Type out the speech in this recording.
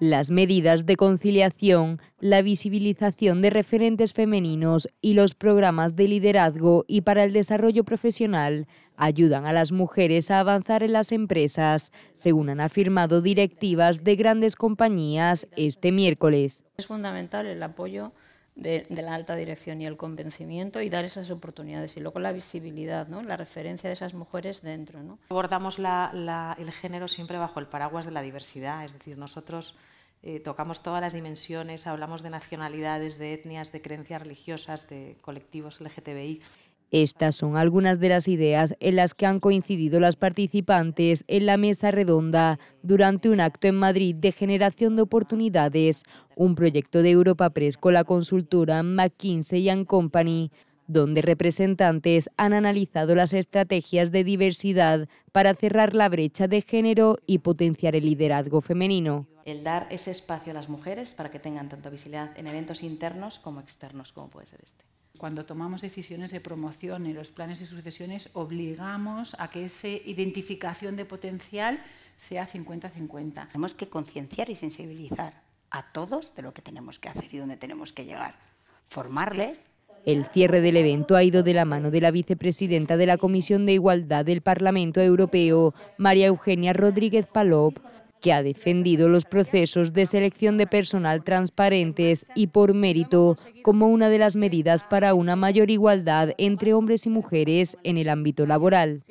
las medidas de conciliación, la visibilización de referentes femeninos y los programas de liderazgo y para el desarrollo profesional ayudan a las mujeres a avanzar en las empresas, según han afirmado directivas de grandes compañías este miércoles. Es fundamental el apoyo de, la alta dirección y el convencimiento y dar esas oportunidades. Y luego la visibilidad, ¿no? la referencia de esas mujeres dentro. ¿no? Abordamos el género siempre bajo el paraguas de la diversidad, es decir, nosotros eh, tocamos todas las dimensiones, hablamos de nacionalidades, de etnias, de creencias religiosas, de colectivos LGTBI. Estas son algunas de las ideas en las que han coincidido las participantes en la mesa redonda durante un acto en Madrid de generación de oportunidades, un proyecto de Europa Press con la consultora McKinsey ⁇ Company, donde representantes han analizado las estrategias de diversidad para cerrar la brecha de género y potenciar el liderazgo femenino el dar ese espacio a las mujeres para que tengan tanto visibilidad en eventos internos como externos como puede ser este cuando tomamos decisiones de promoción en los planes de sucesiones, obligamos a que esa identificación de potencial sea 50-50. Tenemos que concienciar y sensibilizar a todos de lo que tenemos que hacer y dónde tenemos que llegar. Formarles. El cierre del evento ha ido de la mano de la vicepresidenta de la Comisión de Igualdad del Parlamento Europeo, María Eugenia Rodríguez Palop que ha defendido los procesos de selección de personal transparentes y por mérito como una de las medidas para una mayor igualdad entre hombres y mujeres en el ámbito laboral.